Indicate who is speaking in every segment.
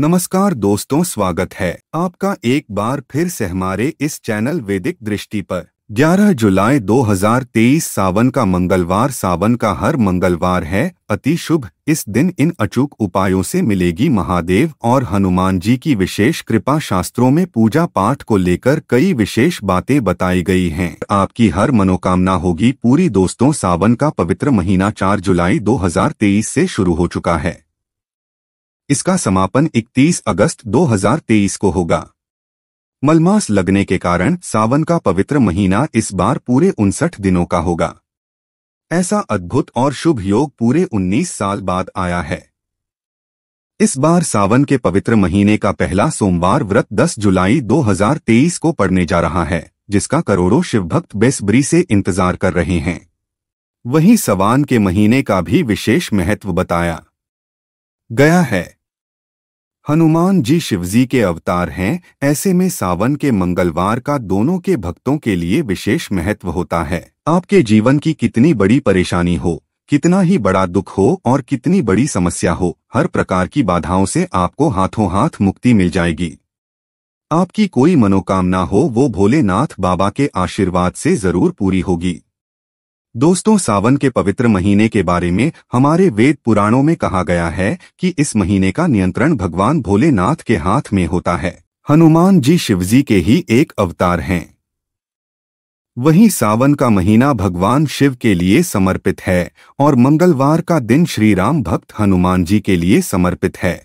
Speaker 1: नमस्कार दोस्तों स्वागत है आपका एक बार फिर से हमारे इस चैनल वैदिक दृष्टि पर 11 जुलाई 2023 सावन का मंगलवार सावन का हर मंगलवार है अति शुभ इस दिन इन अचूक उपायों से मिलेगी महादेव और हनुमान जी की विशेष कृपा शास्त्रों में पूजा पाठ को लेकर कई विशेष बातें बताई गई हैं आपकी हर मनोकामना होगी पूरी दोस्तों सावन का पवित्र महीना 4 जुलाई 2023 से शुरू हो चुका है इसका समापन 31 अगस्त 2023 को होगा मलमास लगने के कारण सावन का पवित्र महीना इस बार पूरे उनसठ दिनों का होगा ऐसा अद्भुत और शुभ योग पूरे 19 साल बाद आया है इस बार सावन के पवित्र महीने का पहला सोमवार व्रत 10 जुलाई 2023 को पड़ने जा रहा है जिसका करोड़ों शिवभक्त बेसब्री से इंतजार कर रहे हैं वहीं सवान के महीने का भी विशेष महत्व बताया गया है हनुमान जी शिवजी के अवतार हैं ऐसे में सावन के मंगलवार का दोनों के भक्तों के लिए विशेष महत्व होता है आपके जीवन की कितनी बड़ी परेशानी हो कितना ही बड़ा दुख हो और कितनी बड़ी समस्या हो हर प्रकार की बाधाओं से आपको हाथों हाथ मुक्ति मिल जाएगी आपकी कोई मनोकामना हो वो भोलेनाथ बाबा के आशीर्वाद से जरूर पूरी होगी दोस्तों सावन के पवित्र महीने के बारे में हमारे वेद पुराणों में कहा गया है कि इस महीने का नियंत्रण भगवान भोलेनाथ के हाथ में होता है हनुमान जी शिवजी के ही एक अवतार हैं वहीं सावन का महीना भगवान शिव के लिए समर्पित है और मंगलवार का दिन श्री राम भक्त हनुमान जी के लिए समर्पित है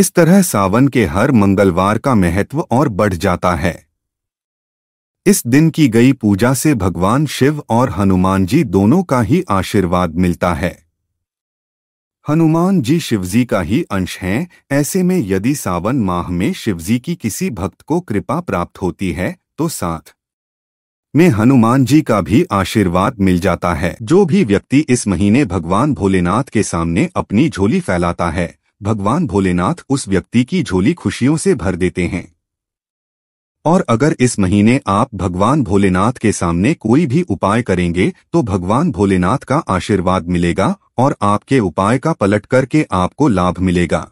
Speaker 1: इस तरह सावन के हर मंगलवार का महत्व और बढ़ जाता है इस दिन की गई पूजा से भगवान शिव और हनुमान जी दोनों का ही आशीर्वाद मिलता है हनुमान जी शिवजी का ही अंश हैं ऐसे में यदि सावन माह में शिवजी की किसी भक्त को कृपा प्राप्त होती है तो साथ में हनुमान जी का भी आशीर्वाद मिल जाता है जो भी व्यक्ति इस महीने भगवान भोलेनाथ के सामने अपनी झोली फैलाता है भगवान भोलेनाथ उस व्यक्ति की झोली खुशियों से भर देते हैं और अगर इस महीने आप भगवान भोलेनाथ के सामने कोई भी उपाय करेंगे तो भगवान भोलेनाथ का आशीर्वाद मिलेगा और आपके उपाय का पलट करके आपको लाभ मिलेगा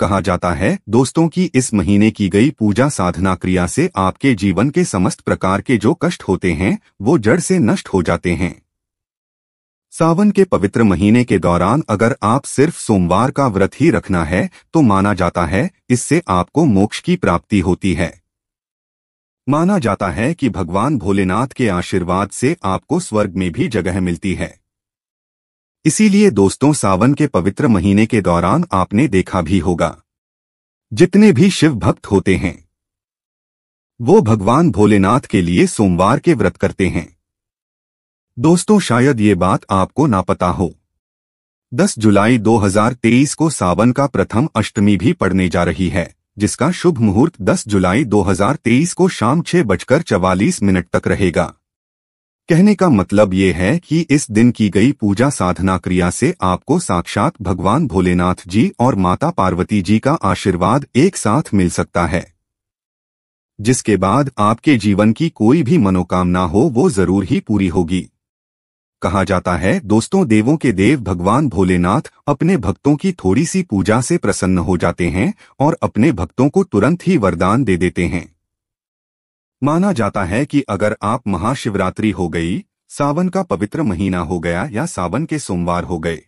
Speaker 1: कहा जाता है दोस्तों की इस महीने की गई पूजा साधना क्रिया से आपके जीवन के समस्त प्रकार के जो कष्ट होते हैं वो जड़ से नष्ट हो जाते हैं सावन के पवित्र महीने के दौरान अगर आप सिर्फ सोमवार का व्रत ही रखना है तो माना जाता है इससे आपको मोक्ष की प्राप्ति होती है माना जाता है कि भगवान भोलेनाथ के आशीर्वाद से आपको स्वर्ग में भी जगह मिलती है इसीलिए दोस्तों सावन के पवित्र महीने के दौरान आपने देखा भी होगा जितने भी शिव भक्त होते हैं वो भगवान भोलेनाथ के लिए सोमवार के व्रत करते हैं दोस्तों शायद ये बात आपको ना पता हो 10 जुलाई 2023 को सावन का प्रथम अष्टमी भी पड़ने जा रही है जिसका शुभ मुहूर्त 10 जुलाई 2023 को शाम छह बजकर चवालीस मिनट तक रहेगा कहने का मतलब ये है कि इस दिन की गई पूजा साधना क्रिया से आपको साक्षात भगवान भोलेनाथ जी और माता पार्वती जी का आशीर्वाद एक साथ मिल सकता है जिसके बाद आपके जीवन की कोई भी मनोकामना हो वो जरूर ही पूरी होगी कहा जाता है दोस्तों देवों के देव भगवान भोलेनाथ अपने भक्तों की थोड़ी सी पूजा से प्रसन्न हो जाते हैं और अपने भक्तों को तुरंत ही वरदान दे देते हैं माना जाता है कि अगर आप महाशिवरात्रि हो गई सावन का पवित्र महीना हो गया या सावन के सोमवार हो गए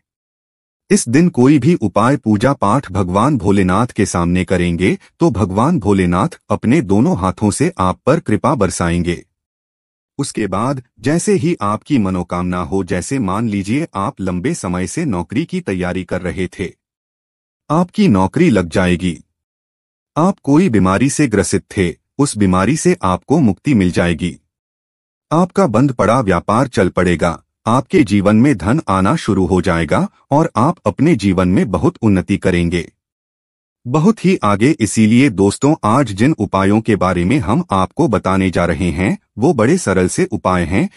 Speaker 1: इस दिन कोई भी उपाय पूजा पाठ भगवान भोलेनाथ के सामने करेंगे तो भगवान भोलेनाथ अपने दोनों हाथों से आप पर कृपा बरसाएंगे उसके बाद जैसे ही आपकी मनोकामना हो जैसे मान लीजिए आप लंबे समय से नौकरी की तैयारी कर रहे थे आपकी नौकरी लग जाएगी आप कोई बीमारी से ग्रसित थे उस बीमारी से आपको मुक्ति मिल जाएगी आपका बंद पड़ा व्यापार चल पड़ेगा आपके जीवन में धन आना शुरू हो जाएगा और आप अपने जीवन में बहुत उन्नति करेंगे बहुत ही आगे इसीलिए दोस्तों आज जिन उपायों के बारे में हम आपको बताने जा रहे हैं वो बड़े सरल से उपाय हैं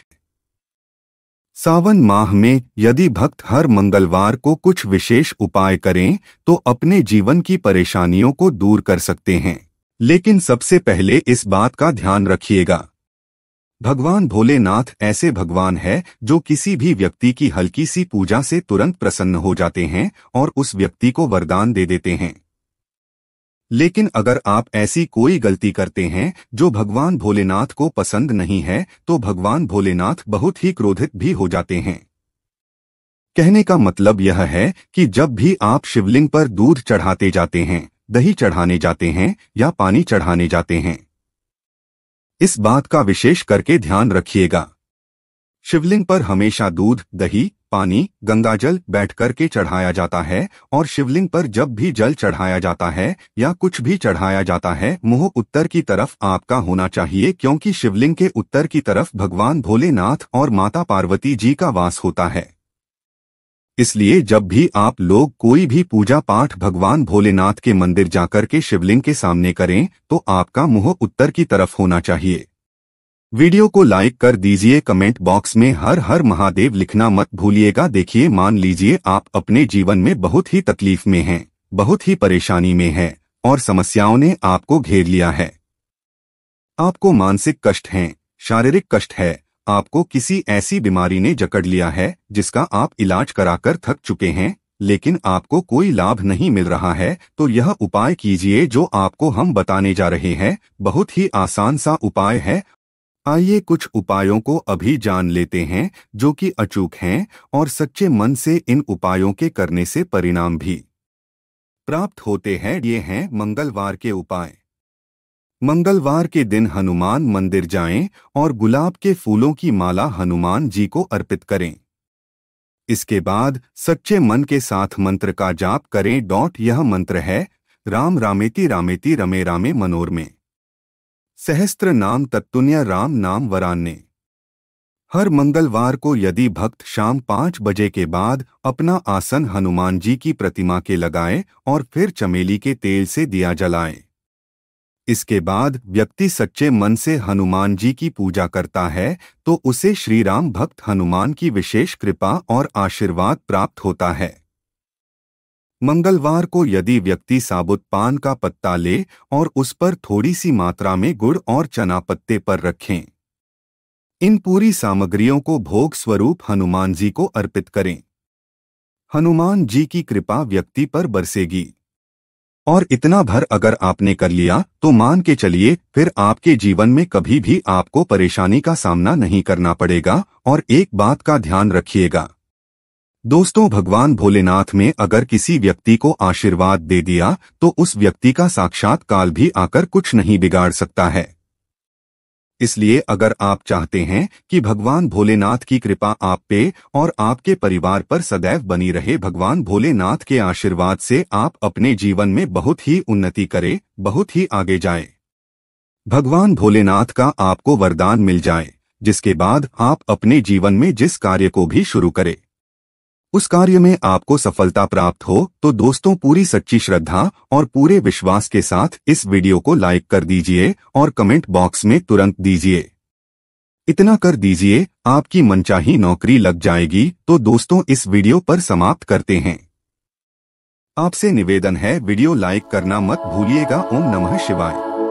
Speaker 1: सावन माह में यदि भक्त हर मंगलवार को कुछ विशेष उपाय करें तो अपने जीवन की परेशानियों को दूर कर सकते हैं लेकिन सबसे पहले इस बात का ध्यान रखिएगा भगवान भोलेनाथ ऐसे भगवान है जो किसी भी व्यक्ति की हल्की सी पूजा से तुरंत प्रसन्न हो जाते हैं और उस व्यक्ति को वरदान दे देते हैं लेकिन अगर आप ऐसी कोई गलती करते हैं जो भगवान भोलेनाथ को पसंद नहीं है तो भगवान भोलेनाथ बहुत ही क्रोधित भी हो जाते हैं कहने का मतलब यह है कि जब भी आप शिवलिंग पर दूध चढ़ाते जाते हैं दही चढ़ाने जाते हैं या पानी चढ़ाने जाते हैं इस बात का विशेष करके ध्यान रखिएगा शिवलिंग पर हमेशा दूध दही पानी गंगा जल बैठ कर के चढ़ाया जाता है और शिवलिंग पर जब भी जल चढ़ाया जाता है या कुछ भी चढ़ाया जाता है मुंह उत्तर की तरफ आपका होना चाहिए क्योंकि शिवलिंग के उत्तर की तरफ भगवान भोलेनाथ और माता पार्वती जी का वास होता है इसलिए जब भी आप लोग कोई भी पूजा पाठ भगवान भोलेनाथ के मंदिर जाकर के शिवलिंग के सामने करें तो आपका मुंह उत्तर की तरफ होना चाहिए वीडियो को लाइक कर दीजिए कमेंट बॉक्स में हर हर महादेव लिखना मत भूलिएगा देखिए मान लीजिए आप अपने जीवन में बहुत ही तकलीफ में हैं बहुत ही परेशानी में हैं और समस्याओं ने आपको घेर लिया है आपको मानसिक कष्ट है शारीरिक कष्ट है आपको किसी ऐसी बीमारी ने जकड़ लिया है जिसका आप इलाज कराकर थक चुके हैं लेकिन आपको कोई लाभ नहीं मिल रहा है तो यह उपाय कीजिए जो आपको हम बताने जा रहे हैं बहुत ही आसान सा उपाय है आइए कुछ उपायों को अभी जान लेते हैं जो कि अचूक हैं और सच्चे मन से इन उपायों के करने से परिणाम भी प्राप्त होते हैं ये हैं मंगलवार के उपाय मंगलवार के दिन हनुमान मंदिर जाएं और गुलाब के फूलों की माला हनुमान जी को अर्पित करें इसके बाद सच्चे मन के साथ मंत्र का जाप करें डॉट यह मंत्र है राम रामेति रामेति रमे रामे मनोरमे सहस्त्र नाम तत्तुन्य राम नाम वरान्य हर मंगलवार को यदि भक्त शाम पाँच बजे के बाद अपना आसन हनुमान जी की प्रतिमा के लगाए और फिर चमेली के तेल से दिया जलाएं। इसके बाद व्यक्ति सच्चे मन से हनुमान जी की पूजा करता है तो उसे श्रीराम भक्त हनुमान की विशेष कृपा और आशीर्वाद प्राप्त होता है मंगलवार को यदि व्यक्ति साबुत पान का पत्ता ले और उस पर थोड़ी सी मात्रा में गुड़ और चना पत्ते पर रखें इन पूरी सामग्रियों को भोग स्वरूप हनुमान जी को अर्पित करें हनुमान जी की कृपा व्यक्ति पर बरसेगी और इतना भर अगर आपने कर लिया तो मान के चलिए फिर आपके जीवन में कभी भी आपको परेशानी का सामना नहीं करना पड़ेगा और एक बात का ध्यान रखिएगा दोस्तों भगवान भोलेनाथ में अगर किसी व्यक्ति को आशीर्वाद दे दिया तो उस व्यक्ति का साक्षात काल भी आकर कुछ नहीं बिगाड़ सकता है इसलिए अगर आप चाहते हैं कि भगवान भोलेनाथ की कृपा आप पे और आपके परिवार पर सदैव बनी रहे भगवान भोलेनाथ के आशीर्वाद से आप अपने जीवन में बहुत ही उन्नति करें बहुत ही आगे जाएं। भगवान भोलेनाथ का आपको वरदान मिल जाए जिसके बाद आप अपने जीवन में जिस कार्य को भी शुरू करें उस कार्य में आपको सफलता प्राप्त हो तो दोस्तों पूरी सच्ची श्रद्धा और पूरे विश्वास के साथ इस वीडियो को लाइक कर दीजिए और कमेंट बॉक्स में तुरंत दीजिए इतना कर दीजिए आपकी मनचाही नौकरी लग जाएगी तो दोस्तों इस वीडियो पर समाप्त करते हैं आपसे निवेदन है वीडियो लाइक करना मत भूलिएगा ओम नमः शिवाय